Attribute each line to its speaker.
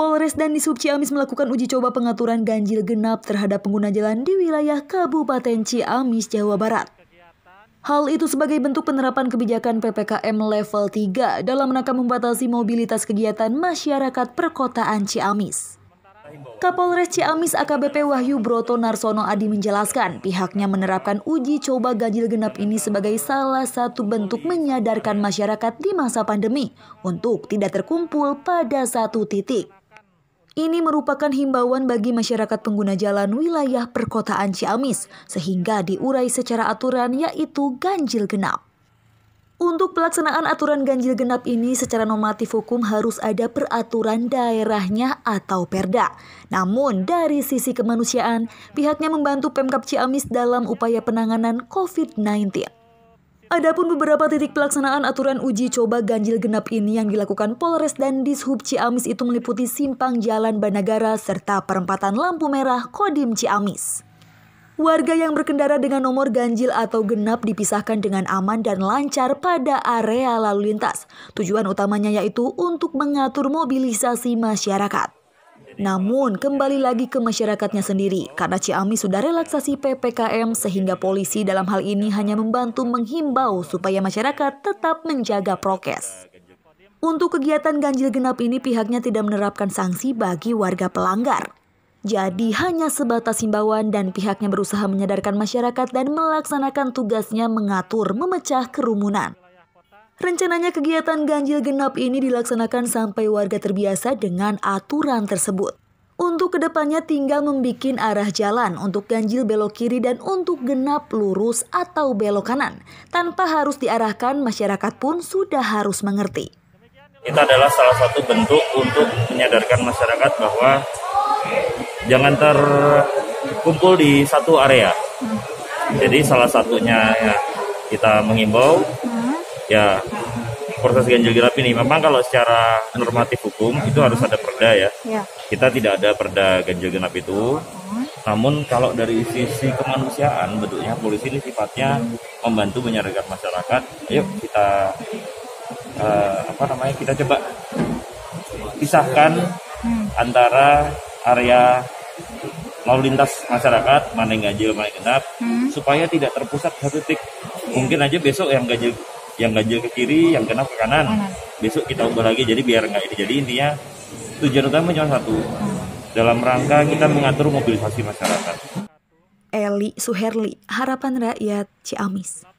Speaker 1: Polres dan Disub Ciamis melakukan uji coba pengaturan ganjil genap terhadap pengguna jalan di wilayah Kabupaten Ciamis, Jawa Barat. Hal itu sebagai bentuk penerapan kebijakan PPKM level 3 dalam menekan membatasi mobilitas kegiatan masyarakat perkotaan Ciamis. Kapolres Ciamis AKBP Wahyu Broto Narsono Adi menjelaskan pihaknya menerapkan uji coba ganjil genap ini sebagai salah satu bentuk menyadarkan masyarakat di masa pandemi untuk tidak terkumpul pada satu titik. Ini merupakan himbauan bagi masyarakat pengguna jalan wilayah perkotaan Ciamis sehingga diurai secara aturan yaitu ganjil genap. Untuk pelaksanaan aturan ganjil genap ini secara normatif hukum harus ada peraturan daerahnya atau perda. Namun dari sisi kemanusiaan, pihaknya membantu Pemkap Ciamis dalam upaya penanganan COVID-19. Adapun beberapa titik pelaksanaan aturan uji coba ganjil genap ini yang dilakukan Polres dan Dishub Ciamis itu meliputi simpang Jalan Banagara serta perempatan lampu merah Kodim Ciamis. Warga yang berkendara dengan nomor ganjil atau genap dipisahkan dengan aman dan lancar pada area lalu lintas. Tujuan utamanya yaitu untuk mengatur mobilisasi masyarakat. Namun, kembali lagi ke masyarakatnya sendiri, karena Ciamis sudah relaksasi PPKM sehingga polisi dalam hal ini hanya membantu menghimbau supaya masyarakat tetap menjaga prokes. Untuk kegiatan ganjil genap ini pihaknya tidak menerapkan sanksi bagi warga pelanggar. Jadi hanya sebatas himbauan dan pihaknya berusaha menyadarkan masyarakat dan melaksanakan tugasnya mengatur memecah kerumunan. Rencananya kegiatan ganjil genap ini dilaksanakan sampai warga terbiasa dengan aturan tersebut. Untuk kedepannya tinggal membuat arah jalan untuk ganjil belok kiri dan untuk genap lurus atau belok kanan. Tanpa harus diarahkan, masyarakat pun sudah harus mengerti.
Speaker 2: Kita adalah salah satu bentuk untuk menyadarkan masyarakat bahwa jangan terkumpul di satu area. Jadi salah satunya ya, kita mengimbau ya proses ganjil genap ini memang kalau secara normatif hukum itu harus ada perda ya. ya. Kita tidak ada perda ganjil genap itu. Hmm. Namun kalau dari sisi kemanusiaan bentuknya polisi ini sifatnya membantu menyadarkan masyarakat. Yuk kita uh, apa namanya? Kita coba pisahkan hmm. antara area lalu lintas masyarakat mana yang ganjil mana yang genap hmm. supaya tidak terpusat satu titik. Mungkin aja besok yang ganjil yang ganjil ke kiri yang genap ke kanan besok kita ubah lagi jadi biar nggak ini jadi intinya tujuan utama cuma satu dalam rangka kita mengatur mobilisasi masyarakat
Speaker 1: Eli Suherli Harapan Rakyat Ciamis